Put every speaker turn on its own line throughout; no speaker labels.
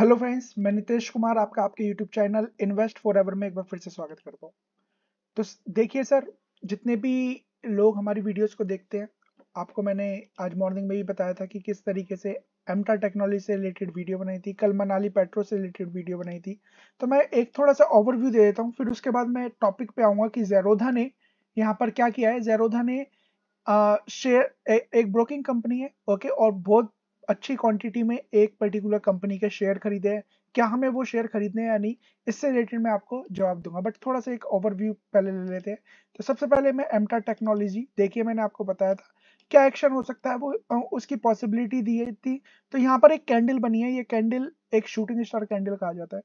hello friends मैं नितेश कुमार आपका आपके YouTube channel invest forever में एक बार फिर से स्वागत करता हूँ तो देखिए सर जितने भी लोग हमारी वीडियोस को देखते हैं आपको मैंने आज मॉर्निंग में भी बताया था कि किस तरीके से एमटा टेक्नोलॉजी से रिलेटेड वीडियो बनाई थी कल मनाली पेट्रो से रिलेटेड वीडियो बनाई थी तो मैं एक थोड़ा सा ओवरव्यू दे देता हूँ फिर उसके बाद मैं टॉपिक पे आऊँगा कि जेरोधा ने यहाँ पर क्या किया है जेरोधा ने शेयर एक ब्रोकिंग कंपनी है ओके और बहुत अच्छी क्वांटिटी में एक पर्टिकुलर कंपनी के शेयर खरीदे हैं क्या हमें वो शेयर खरीदने या नहीं इससे रिलेटेड मैं आपको जवाब दूंगा बट थोड़ा सा एक ओवरव्यू पहले ले लेते हैं तो सबसे पहले मैं एमटा टेक्नोलॉजी देखिए मैंने आपको बताया था क्या एक्शन हो सकता है वो उसकी पॉसिबिलिटी दी थी तो यहाँ पर एक कैंडल बनी है ये कैंडल एक शूटिंग स्टार कैंडल कहा जाता है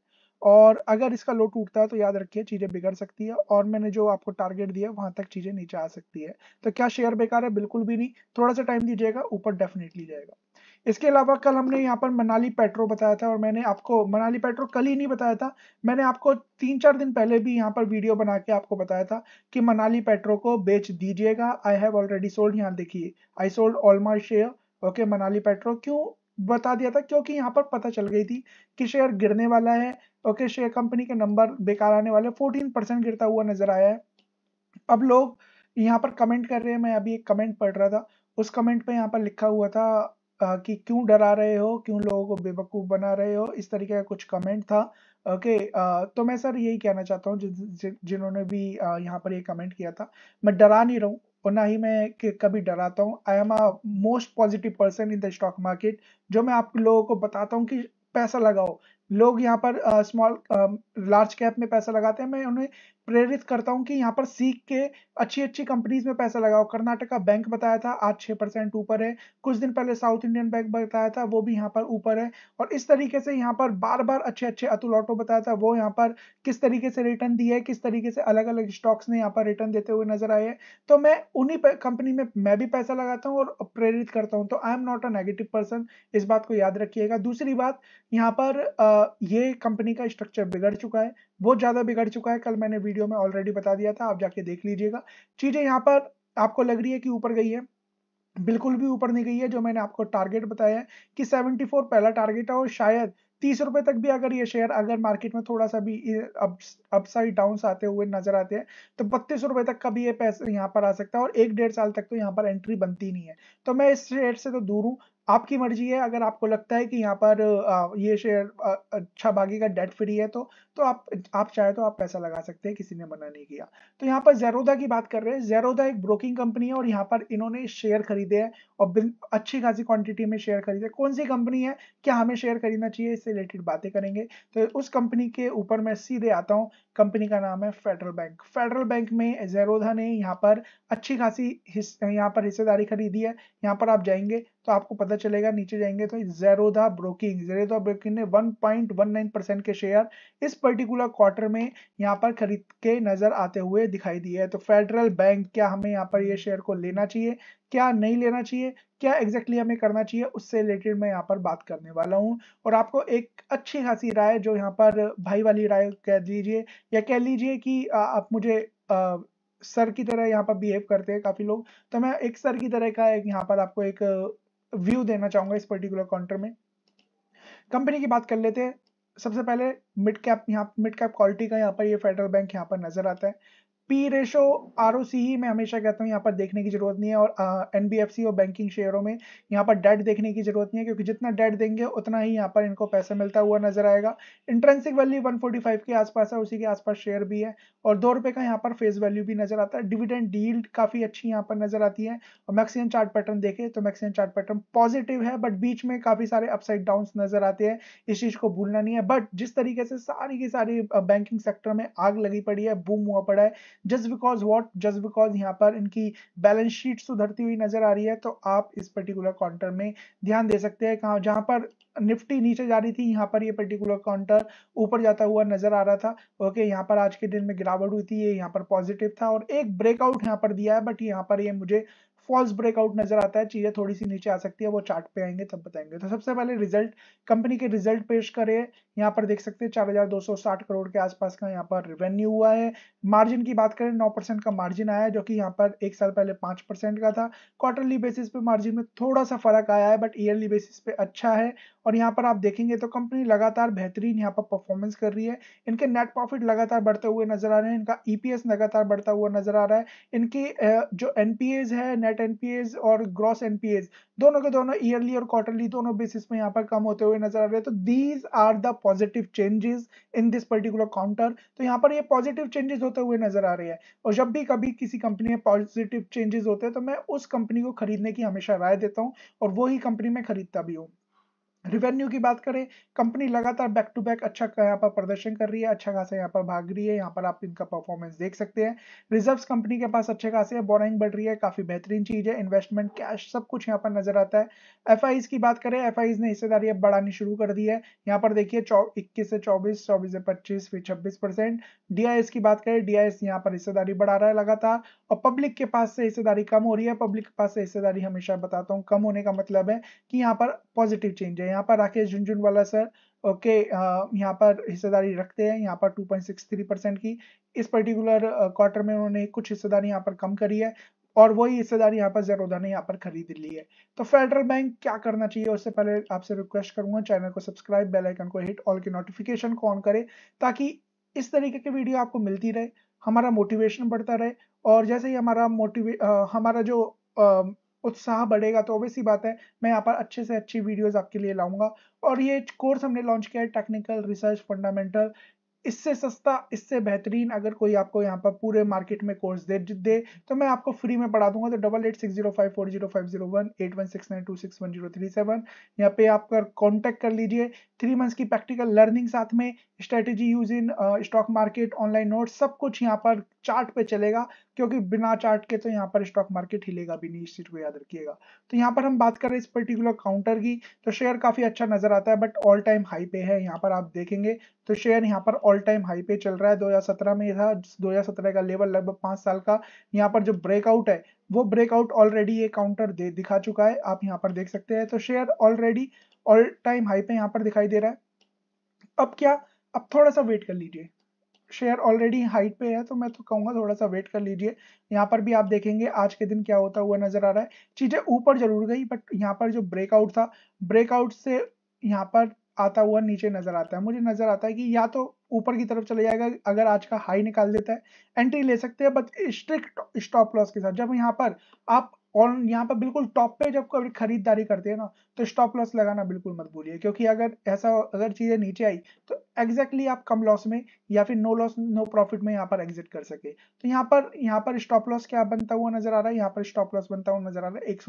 और अगर इसका लो टूटता है तो याद रखिए चीज़ें बिगड़ सकती है और मैंने जो आपको टारगेट दिया वहाँ तक चीज़ें नीचे आ सकती है तो क्या शेयर बेकार है बिल्कुल भी नहीं थोड़ा सा टाइम दीजिएगा ऊपर डेफिनेटली जाएगा इसके अलावा कल हमने यहाँ पर मनाली पेट्रो बताया था और मैंने आपको मनाली पेट्रो कल ही नहीं बताया था मैंने आपको तीन चार दिन पहले भी यहाँ पर वीडियो बना के आपको बताया था कि मनाली पेट्रो को बेच दीजिएगा आई हैव ऑलरेडी सोल्ड यहाँ देखिए I sold all my share okay Manali petro क्यों बता दिया था क्योंकि यहाँ पर पता चल गई थी कि शेयर गिरने वाला है ओके शेयर कंपनी के नंबर बेकार आने वाले फोर्टीन परसेंट गिरता हुआ नजर आया है अब लोग यहाँ पर कमेंट कर रहे हैं मैं अभी एक कमेंट पढ़ रहा था उस कमेंट पे यहाँ पर लिखा हुआ था कि क्यों डरा रहे हो क्यों लोगों को बेवकूफ़ बना रहे हो इस तरीके का कुछ कमेंट था ओके तो मैं सर यही कहना चाहता हूँ जिन्होंने भी यहाँ पर ये कमेंट किया था मैं डरा नहीं रहा हूँ और ना ही मैं कभी डराता हूँ I am a most positive person in the stock market जो मैं आप लोगों को बताता हूँ कि पैसा लगाओ लोग यहाँ पर स्मॉल लार्ज कैप में पैसा लगाते हैं मैं उन्हें प्रेरित करता हूँ कि यहाँ पर सीख के अच्छी अच्छी कंपनीज में पैसा लगाओ कर्नाटका बैंक बताया था आज छः परसेंट ऊपर है कुछ दिन पहले साउथ इंडियन बैंक बताया था वो भी यहाँ पर ऊपर है और इस तरीके से यहाँ पर बार बार अच्छे अच्छे अतुल ऑटो बताया था वो यहाँ पर किस तरीके से रिटर्न है किस तरीके से अलग अलग स्टॉक्स ने यहाँ पर रिटर्न देते हुए नजर आए हैं तो मैं उन्हीं कंपनी में मैं भी पैसा लगाता हूँ और प्रेरित करता हूँ तो I am not a negative person इस बात को याद रखिएगा दूसरी बात यहाँ पर आ, ये कंपनी का स्ट्रक्चर बिगड़ चुका है बहुत ज़्यादा बिगड़ चुका है कल मैंने वीडियो में ऑलरेडी बता दिया था आप जाके देख लीजिएगा चीज़ें यहाँ पर आपको लग रही है कि ऊपर गई है बिल्कुल भी ऊपर नहीं गई है जो मैंने आपको टारगेट बताया है कि 74 पहला टारगेट है और शायद तीस रुपए तक भी अगर ये शेयर अगर मार्केट में थोड़ा सा भी अपसाइड डाउन आते हुए नजर आते हैं तो बत्तीस रुपए तक का भी ये पैसा यहाँ पर आ सकता है और एक डेढ़ साल तक तो यहाँ पर एंट्री बनती नहीं है तो मैं इस शेयर से तो दूर हूँ आपकी मर्जी है अगर आपको लगता है कि यहाँ पर ये शेयर अच्छा का डेट फ्री है तो तो आप आप चाहे तो आप पैसा लगा सकते हैं किसी ने मना नहीं किया तो यहाँ पर जेरोदा की बात कर रहे हैं जेरोदा एक ब्रोकिंग कंपनी है और यहाँ पर इन्होंने शेयर खरीदे हैं और अच्छी खासी क्वांटिटी में शेयर खरीदे कौन सी कंपनी है क्या हमें शेयर खरीदना चाहिए इससे रिलेटेड बातें करेंगे तो उस कंपनी के ऊपर मैं सीधे आता हूँ कंपनी का नाम है फेडरल बैंक फेडरल बैंक में जेरोधा ने यहाँ पर अच्छी खासी यहाँ पर हिस्सेदारी खरीदी है यहाँ पर आप जाएंगे तो आपको पता चलेगा नीचे जाएंगे तो जेरोधा ब्रोकिंग जेरोधा ब्रोकिंग ने 1.19 परसेंट के शेयर इस पर्टिकुलर क्वार्टर में यहाँ पर खरीद के नजर आते हुए दिखाई दिए है तो फेडरल बैंक क्या हमें यहाँ पर ये शेयर को लेना चाहिए क्या नहीं लेना चाहिए क्या एग्जैक्टली exactly हमें करना चाहिए उससे रिलेटेड मैं यहाँ पर बात करने वाला हूँ और आपको एक अच्छी खासी राय जो यहाँ पर भाई वाली राय कह दीजिए या कह लीजिए कि आप मुझे आ, सर की तरह यहाँ पर बिहेव करते हैं काफी लोग तो मैं एक सर की तरह का एक यहाँ पर आपको एक व्यू देना चाहूंगा इस पर्टिकुलर काउंटर में कंपनी की बात कर लेते हैं सबसे पहले मिड कैप यहाँ मिड कैप क्वालिटी का यहाँ पर ये फेडरल बैंक यहाँ पर नजर आता है पी रेशो आर ही मैं हमेशा कहता हूँ यहाँ पर देखने की जरूरत नहीं है और एन uh, और बैंकिंग शेयरों में यहाँ पर डेट देखने की जरूरत नहीं है क्योंकि जितना डेट देंगे उतना ही यहाँ पर इनको पैसा मिलता हुआ नजर आएगा इंट्रेंसिक वैल्यू 145 के आसपास है उसी के आसपास शेयर भी है और दो रुपये का यहाँ पर फेस वैल्यू भी नजर आता है डिविडेंड डील्ड काफ़ी अच्छी यहाँ पर नजर आती है और मैक्सिमम चार्ट पैटर्न देखें तो मैक्सिमम चार्ट पैटर्न पॉजिटिव है बट बीच में काफ़ी सारे अपसाइड डाउन नजर आते हैं इस चीज़ को भूलना नहीं है बट जिस तरीके से सारी की सारी बैंकिंग सेक्टर में आग लगी पड़ी है बूम हुआ पड़ा है just because what just because यहाँ पर इनकी बैलेंस शीट सुधरती हुई नजर आ रही है तो आप इस पर्टिकुलर काउंटर में ध्यान दे सकते हैं कहा जहां पर निफ्टी नीचे जा रही थी यहाँ पर ये यह पर्टिकुलर काउंटर ऊपर जाता हुआ नजर आ रहा था ओके यहाँ पर आज के दिन में गिरावट हुई थी ये यहाँ पर पॉजिटिव था और एक ब्रेकआउट यहाँ पर दिया है बट यहाँ पर ये यह मुझे फॉल्स ब्रेकआउट नजर आता है चीजें थोड़ी सी नीचे आ सकती है वो चार्ट पे आएंगे तब बताएंगे तो सबसे पहले रिजल्ट कंपनी के रिजल्ट पेश करे यहाँ पर देख सकते हैं चार हजार दो सौ साठ करोड़ के आसपास का यहाँ पर रेवेन्यू हुआ है मार्जिन की बात करें नौ परसेंट का मार्जिन आया जो कि यहाँ पर एक साल पहले पांच परसेंट का था क्वार्टरली बेसिस पे मार्जिन में थोड़ा सा फर्क आया है बट ईयरली बेसिस पे अच्छा है और यहाँ पर आप देखेंगे तो कंपनी लगातार बेहतरीन यहाँ पर परफॉर्मेंस कर रही है इनके नेट प्रॉफिट लगातार बढ़ते हुए नजर आ रहे हैं इनका ईपीएस e लगातार बढ़ता हुआ नजर आ रहा है इनकी जो एनपीएज है नेट नेट एनपीएज और ग्रॉस एनपीएज दोनों के दोनों ईयरली और क्वार्टरली दोनों बेसिस में यहाँ पर कम होते हुए नजर आ रहे हैं तो these are the positive changes in this particular counter तो यहाँ पर ये पॉजिटिव चेंजेस होते हुए नजर आ रहे हैं और जब भी कभी किसी कंपनी में पॉजिटिव चेंजेस होते हैं तो मैं उस कंपनी को खरीदने की हमेशा राय देता हूँ और वो ही कंपनी में खरीदता भी हूँ रिवेन्यू की बात करें कंपनी लगातार बैक टू बैक अच्छा यहाँ पर प्रदर्शन कर रही है अच्छा खासा यहाँ पर भाग रही है यहाँ पर आप इनका परफॉर्मेंस देख सकते हैं रिजर्व्स कंपनी के पास अच्छे खासे है बोरिंग बढ़ रही है काफी बेहतरीन चीज है इन्वेस्टमेंट कैश सब कुछ यहाँ पर नजर आता है एफ की बात करें एफ ने हिस्सेदारी अब बढ़ानी शुरू कर दी है यहाँ पर देखिए इक्कीस से चौबीस चौबीस से पच्चीस फिर छब्बीस परसेंट डीआईएस की बात करें डी यहाँ पर हिस्सेदारी बढ़ा रहा है लगातार और पब्लिक के पास से हिस्सेदारी कम हो रही है पब्लिक के पास से हिस्सेदारी हमेशा बताता हूँ कम होने का मतलब है कि यहाँ पर पॉजिटिव चेंज है यहाँ पर राकेश झुंझुनवाला सर ओके यहाँ पर हिस्सेदारी रखते हैं यहाँ पर 2.63 परसेंट की इस पर्टिकुलर क्वार्टर में उन्होंने कुछ हिस्सेदारी यहाँ पर कम करी है और वही हिस्सेदारी यहाँ पर जरोदा ने यहाँ पर खरीद ली है तो फेडरल बैंक क्या करना चाहिए उससे पहले आपसे रिक्वेस्ट करूंगा चैनल को सब्सक्राइब बेल आइकन को हिट ऑल के नोटिफिकेशन को ऑन करें ताकि इस तरीके की वीडियो आपको मिलती रहे हमारा मोटिवेशन बढ़ता रहे और जैसे ही हमारा मोटिवे हमारा जो उत्साह बढ़ेगा तो ऑब्वियसली बात है मैं यहाँ पर अच्छे से अच्छी वीडियोस आपके लिए लाऊंगा और ये कोर्स हमने लॉन्च किया है टेक्निकल रिसर्च फंडामेंटल इससे सस्ता इससे बेहतरीन अगर कोई आपको यहाँ पर पूरे मार्केट में कोर्स दे दे तो मैं आपको फ्री में पढ़ा दूंगा तो double eight six zero five four zero five zero one eight one six nine two six one zero three seven यहाँ पे आप कर कॉन्टैक्ट कर लीजिए थ्री मंथ्स की प्रैक्टिकल लर्निंग साथ में strategy use in stock market online note सब कुछ यहाँ पर चार्ट पे चलेगा क्योंकि बिना चार्ट के तो यहाँ पर स्टॉक मार्केट हिलेगा भी नहीं इस चीज को याद रखिएगा तो यहाँ पर हम बात कर रहे हैं इस पर्टिकुलर काउंटर की तो शेयर काफी अच्छा नजर आता है बट ऑल टाइम हाई पे है यहाँ पर आप देखेंगे तो शेयर यहाँ पर ऑल ऑल टाइम हाई पे चल रहा है 2017 में था 2017 का लेवल लगभग पांच साल का यहाँ पर जो ब्रेकआउट है वो ब्रेकआउट ऑलरेडी ये काउंटर दे दिखा चुका है आप यहाँ पर देख सकते हैं तो share already all time high पे यहाँ पर दिखाई दे रहा है अब क्या अब थोड़ा सा वेट कर लीजिए शेयर ऑलरेडी हाइट पे है तो मैं तो कहूंगा थोड़ा सा वेट कर लीजिए यहाँ पर भी आप देखेंगे आज के दिन क्या होता हुआ नजर आ रहा है चीजें ऊपर जरूर गई बट यहाँ पर जो ब्रेकआउट था ब्रेकआउट से यहाँ पर आता हुआ नीचे नजर आता है मुझे नजर आता है कि या तो ऊपर की तरफ चले जाएगा अगर आज का हाई निकाल देता है एंट्री ले सकते हैं बट स्ट्रिक्ट स्टॉप लॉस के साथ जब यहाँ पर आप और यहाँ पर बिल्कुल टॉप पे जब कभी खरीदारी करते हैं ना तो स्टॉप लॉस लगाना बिल्कुल मत भूलिए क्योंकि अगर ऐसा अगर चीज़ें नीचे आई तो एग्जैक्टली exactly आप कम लॉस में या फिर नो लॉस नो प्रॉफिट में यहाँ पर एग्जिट कर सके तो यहाँ पर यहाँ पर स्टॉप लॉस क्या बनता हुआ नजर आ रहा है यहाँ पर स्टॉप लॉस बनता हुआ नजर आ रहा है एक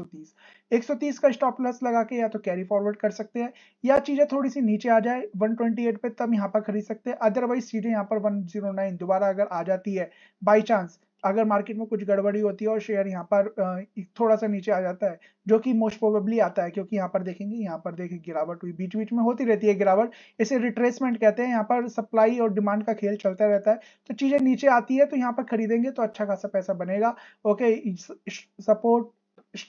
130 का स्टॉप लॉस लगा के या तो कैरी फॉरवर्ड कर सकते हैं या चीज़ें थोड़ी सी नीचे आ जाए वन पे तब यहाँ पर खरीद सकते हैं अदरवाइज चीजें यहाँ पर वन दोबारा अगर आ जाती है बाई चांस अगर मार्केट में कुछ गड़बड़ी होती है और शेयर यहाँ पर थोड़ा सा नीचे आ जाता है जो कि मोस्ट प्रोबेबली आता है क्योंकि यहाँ पर देखेंगे यहाँ पर देखें गिरावट हुई बीच बीच में होती रहती है गिरावट इसे रिट्रेसमेंट कहते हैं यहाँ पर सप्लाई और डिमांड का खेल चलता रहता है तो चीज़ें नीचे आती है तो यहाँ पर खरीदेंगे तो अच्छा खासा पैसा बनेगा ओके सपोर्ट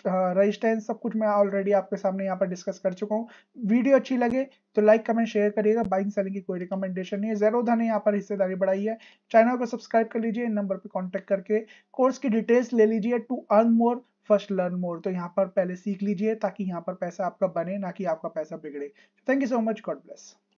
रजिस्टेंस सब कुछ मैं ऑलरेडी आपके सामने यहाँ पर डिस्कस कर चुका हूँ वीडियो अच्छी लगे तो लाइक कमेंट शेयर करिएगा बाइंग सेलिंग की कोई रिकमेंडेशन नहीं है जैरोधा ने यहाँ पर हिस्सेदारी बढ़ाई है चैनल को सब्सक्राइब कर लीजिए नंबर पर कॉन्टेक्ट करके कोर्स की डिटेल्स ले लीजिए to earn more first learn more तो यहाँ पर पहले सीख लीजिए ताकि यहाँ पर पैसा आपका बने ना कि आपका पैसा बिगड़े thank you so much god bless